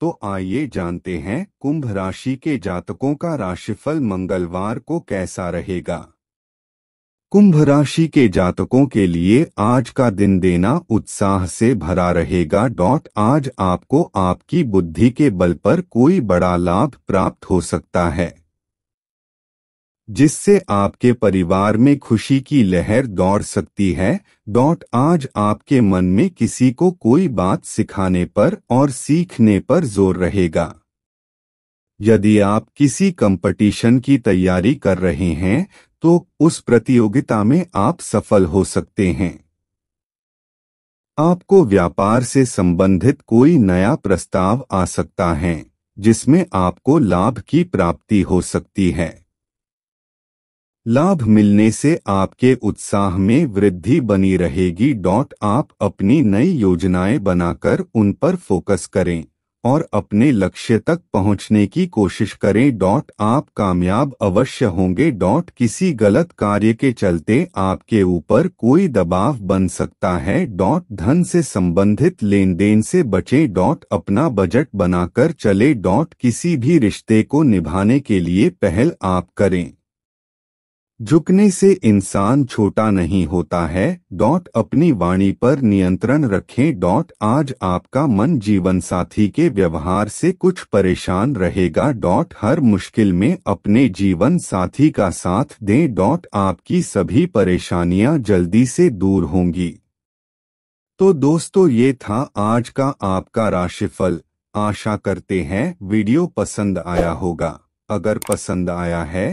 तो आइए जानते हैं कुंभ राशि के जातकों का राशिफल मंगलवार को कैसा रहेगा कुंभ राशि के जातकों के लिए आज का दिन देना उत्साह से भरा रहेगा डॉट आज आपको आपकी बुद्धि के बल पर कोई बड़ा लाभ प्राप्त हो सकता है जिससे आपके परिवार में खुशी की लहर दौड़ सकती है डॉट आज आपके मन में किसी को कोई बात सिखाने पर और सीखने पर जोर रहेगा यदि आप किसी कंपटीशन की तैयारी कर रहे हैं तो उस प्रतियोगिता में आप सफल हो सकते हैं आपको व्यापार से संबंधित कोई नया प्रस्ताव आ सकता है जिसमें आपको लाभ की प्राप्ति हो सकती है लाभ मिलने से आपके उत्साह में वृद्धि बनी रहेगी डॉट आप अपनी नई योजनाएं बनाकर उन पर फोकस करें और अपने लक्ष्य तक पहुंचने की कोशिश करें डॉट आप कामयाब अवश्य होंगे डॉट किसी गलत कार्य के चलते आपके ऊपर कोई दबाव बन सकता है डॉट धन से संबंधित लेन देन से बचें डॉट अपना बजट बनाकर चले डॉट किसी भी रिश्ते को निभाने के लिए पहल आप करें झुकने से इंसान छोटा नहीं होता है डॉट अपनी वाणी पर नियंत्रण रखें डॉट आज आपका मन जीवन साथी के व्यवहार से कुछ परेशान रहेगा डॉट हर मुश्किल में अपने जीवन साथी का साथ दें डॉट आपकी सभी परेशानियां जल्दी से दूर होंगी तो दोस्तों ये था आज का आपका राशिफल आशा करते हैं वीडियो पसंद आया होगा अगर पसंद आया है